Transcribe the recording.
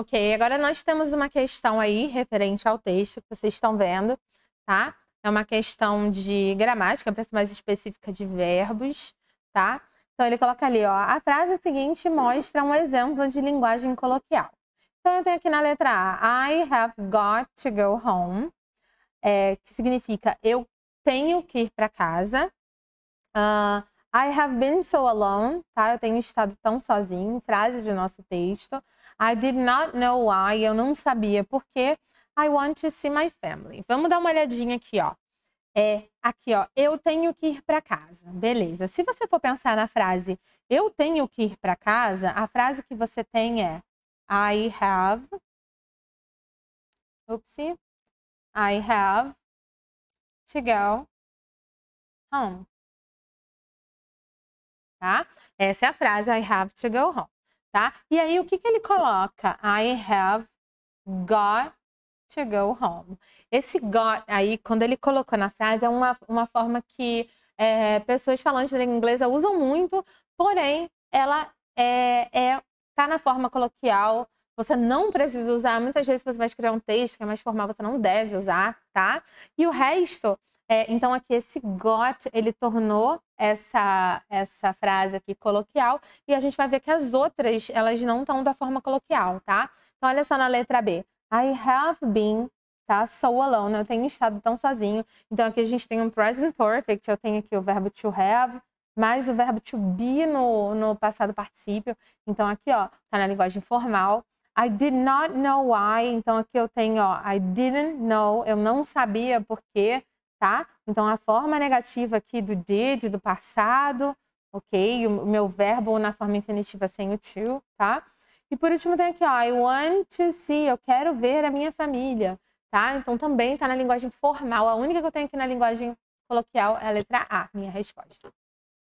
Ok, agora nós temos uma questão aí referente ao texto que vocês estão vendo, tá? É uma questão de gramática, para ser mais específica de verbos, tá? Então ele coloca ali, ó, a frase seguinte mostra um exemplo de linguagem coloquial. Então eu tenho aqui na letra A, I have got to go home, é, que significa eu tenho que ir para casa. Uh, I have been so alone, tá? Eu tenho estado tão sozinho, frase do nosso texto. I did not know why, eu não sabia por quê. I want to see my family. Vamos dar uma olhadinha aqui, ó. É, aqui, ó, eu tenho que ir para casa. Beleza. Se você for pensar na frase eu tenho que ir para casa, a frase que você tem é I have Oopsie. I have to go home tá? Essa é a frase I have to go home, tá? E aí o que, que ele coloca? I have got to go home. Esse got aí, quando ele colocou na frase, é uma, uma forma que é, pessoas falantes de inglesa usam muito, porém ela é, é tá na forma coloquial. Você não precisa usar. Muitas vezes você vai escrever um texto que é mais formal, você não deve usar, tá? E o resto, é, então aqui esse got ele tornou essa, essa frase aqui coloquial e a gente vai ver que as outras, elas não estão da forma coloquial, tá? Então, olha só na letra B. I have been, tá? So alone, eu tenho estado tão sozinho. Então, aqui a gente tem um present perfect, eu tenho aqui o verbo to have, mais o verbo to be no, no passado particípio. Então, aqui, ó, tá na linguagem formal. I did not know why, então aqui eu tenho, ó, I didn't know, eu não sabia por quê tá? Então, a forma negativa aqui do did, do passado, ok? O meu verbo na forma infinitiva sem o to, tá? E por último tem aqui, ó, I want to see, eu quero ver a minha família, tá? Então, também está na linguagem formal. A única que eu tenho aqui na linguagem coloquial é a letra A, minha resposta.